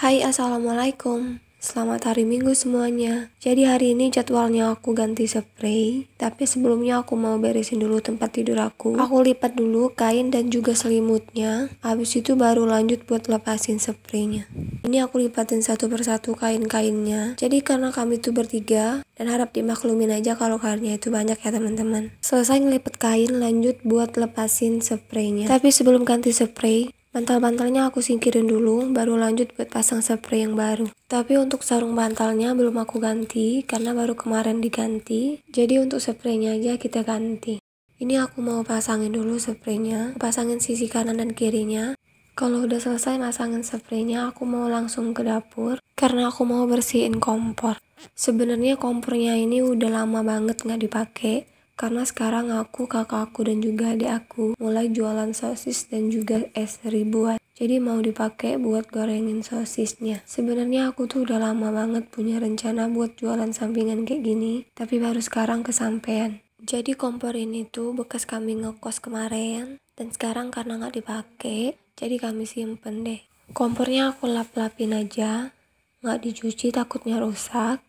Hai assalamualaikum Selamat hari minggu semuanya Jadi hari ini jadwalnya aku ganti spray Tapi sebelumnya aku mau beresin dulu tempat tidur aku Aku lipat dulu kain dan juga selimutnya Habis itu baru lanjut buat lepasin spraynya Ini aku lipatin satu persatu kain-kainnya Jadi karena kami tuh bertiga Dan harap dimaklumin aja kalau kainnya itu banyak ya teman-teman Selesai ngelipat kain lanjut buat lepasin spraynya Tapi sebelum ganti spray Bantal-bantalnya aku singkirin dulu, baru lanjut buat pasang spray yang baru. Tapi untuk sarung bantalnya belum aku ganti, karena baru kemarin diganti. Jadi untuk spraynya aja kita ganti. Ini aku mau pasangin dulu spraynya, pasangin sisi kanan dan kirinya. Kalau udah selesai masangin spraynya, aku mau langsung ke dapur, karena aku mau bersihin kompor. Sebenarnya kompornya ini udah lama banget nggak dipakai, karena sekarang aku, kakak aku, dan juga adik aku mulai jualan sosis dan juga es ribuan. Jadi mau dipakai buat gorengin sosisnya. Sebenarnya aku tuh udah lama banget punya rencana buat jualan sampingan kayak gini, tapi baru sekarang kesampean. Jadi kompor ini tuh bekas kami ngekos kemarin, dan sekarang karena nggak dipakai, jadi kami simpen deh. Kompornya aku lap-lapin aja, nggak dicuci takutnya rusak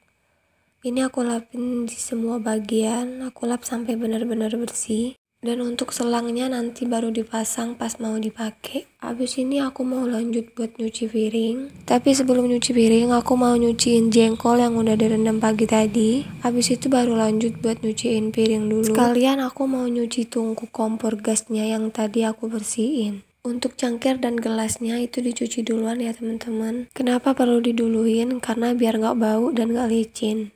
ini aku lapin di semua bagian, aku lap sampai benar-benar bersih. Dan untuk selangnya nanti baru dipasang pas mau dipakai. Abis ini aku mau lanjut buat nyuci piring. Tapi sebelum nyuci piring, aku mau nyuciin jengkol yang udah direndam pagi tadi. Abis itu baru lanjut buat nyuciin piring dulu. Sekalian aku mau nyuci tungku kompor gasnya yang tadi aku bersihin. Untuk cangkir dan gelasnya itu dicuci duluan ya teman-teman. Kenapa perlu diduluin? Karena biar nggak bau dan nggak licin.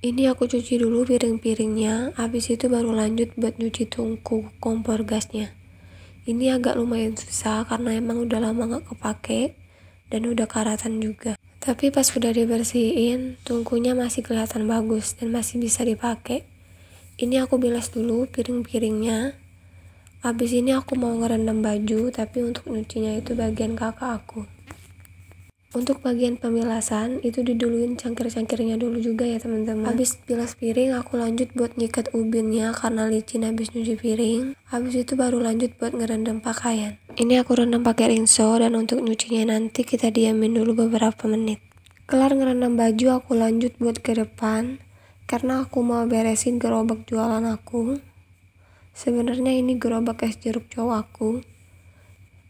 Ini aku cuci dulu piring-piringnya, habis itu baru lanjut buat nyuci tungku kompor gasnya. Ini agak lumayan susah karena emang udah lama gak kepake dan udah karatan juga. Tapi pas udah dibersihin, tungkunya masih kelihatan bagus dan masih bisa dipakai. Ini aku bilas dulu piring-piringnya. Habis ini aku mau ngerendam baju, tapi untuk nyucinya itu bagian kakak aku untuk bagian pemilasan itu diduluin cangkir-cangkirnya dulu juga ya teman-teman habis pilas piring aku lanjut buat nyikat ubinnya karena licin habis nyuci piring habis itu baru lanjut buat ngerendam pakaian ini aku rendam pakai rinso dan untuk nyucinya nanti kita diamin dulu beberapa menit kelar ngerendam baju aku lanjut buat ke depan karena aku mau beresin gerobak jualan aku sebenarnya ini gerobak es jeruk cowok aku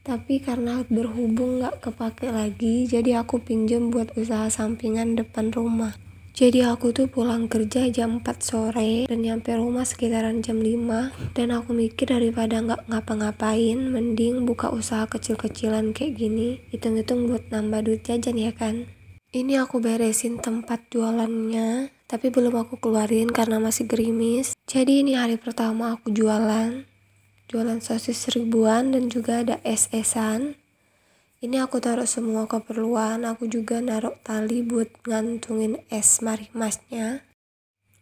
tapi karena berhubung gak kepake lagi jadi aku pinjem buat usaha sampingan depan rumah jadi aku tuh pulang kerja jam 4 sore dan nyampe rumah sekitaran jam 5 dan aku mikir daripada nggak ngapa-ngapain mending buka usaha kecil-kecilan kayak gini hitung-hitung buat nambah duit jajan ya kan ini aku beresin tempat jualannya tapi belum aku keluarin karena masih gerimis jadi ini hari pertama aku jualan jualan sosis seribuan dan juga ada es-esan ini aku taruh semua keperluan aku juga naruh tali buat ngantungin es marimasnya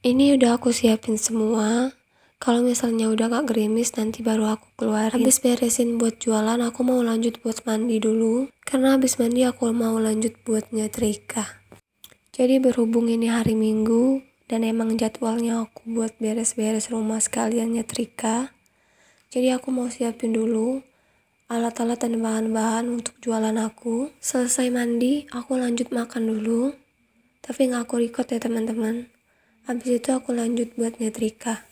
ini udah aku siapin semua kalau misalnya udah gak gerimis nanti baru aku keluar. habis beresin buat jualan aku mau lanjut buat mandi dulu karena habis mandi aku mau lanjut buat nyetrika jadi berhubung ini hari minggu dan emang jadwalnya aku buat beres-beres rumah sekalian nyetrika jadi aku mau siapin dulu alat-alat dan bahan-bahan untuk jualan aku. Selesai mandi, aku lanjut makan dulu. Tapi nggak aku record ya teman-teman. Habis itu aku lanjut buat nyetrika.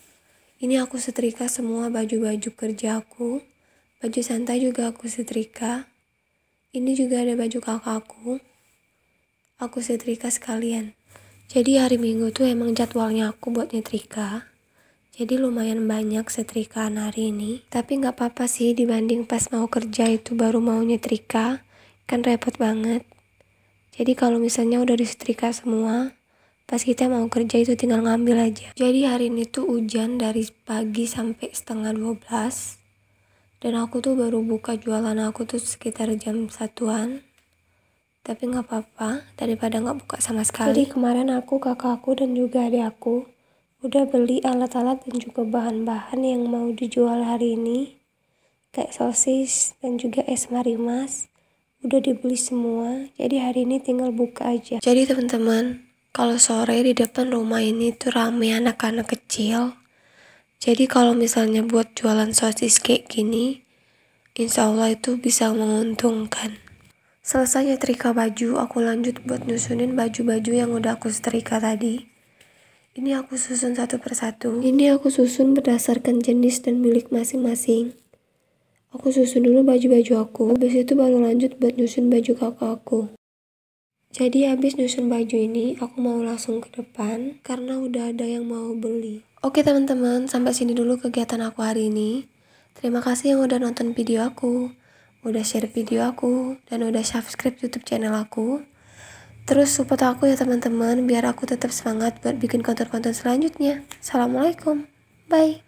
Ini aku setrika semua baju-baju kerja aku. Baju santai juga aku setrika. Ini juga ada baju kakakku. Aku setrika sekalian. Jadi hari Minggu tuh emang jadwalnya aku buat nyetrika. Jadi lumayan banyak setrikaan hari ini. Tapi nggak apa-apa sih dibanding pas mau kerja itu baru mau nyetrika. Kan repot banget. Jadi kalau misalnya udah disetrika semua, pas kita mau kerja itu tinggal ngambil aja. Jadi hari ini tuh hujan dari pagi sampai setengah 12. Dan aku tuh baru buka jualan aku tuh sekitar jam satuan tapi nggak apa-apa daripada nggak buka sama sekali. Jadi kemarin aku, kakak aku, dan juga adik aku udah beli alat-alat dan juga bahan-bahan yang mau dijual hari ini kayak sosis dan juga es marimas udah dibeli semua jadi hari ini tinggal buka aja jadi teman-teman kalau sore di depan rumah ini tuh rame anak-anak kecil jadi kalau misalnya buat jualan sosis kayak gini insya Allah itu bisa menguntungkan Selesai nyetrika baju, aku lanjut buat nyusunin baju-baju yang udah aku setrika tadi. Ini aku susun satu persatu. Ini aku susun berdasarkan jenis dan milik masing-masing. Aku susun dulu baju-baju aku, habis itu baru lanjut buat nyusun baju kakak aku. Jadi habis nyusun baju ini, aku mau langsung ke depan karena udah ada yang mau beli. Oke teman-teman, sampai sini dulu kegiatan aku hari ini. Terima kasih yang udah nonton video aku, udah share video aku, dan udah subscribe YouTube channel aku. Terus support aku ya teman-teman biar aku tetap semangat buat bikin konten-konten selanjutnya. Assalamualaikum. Bye.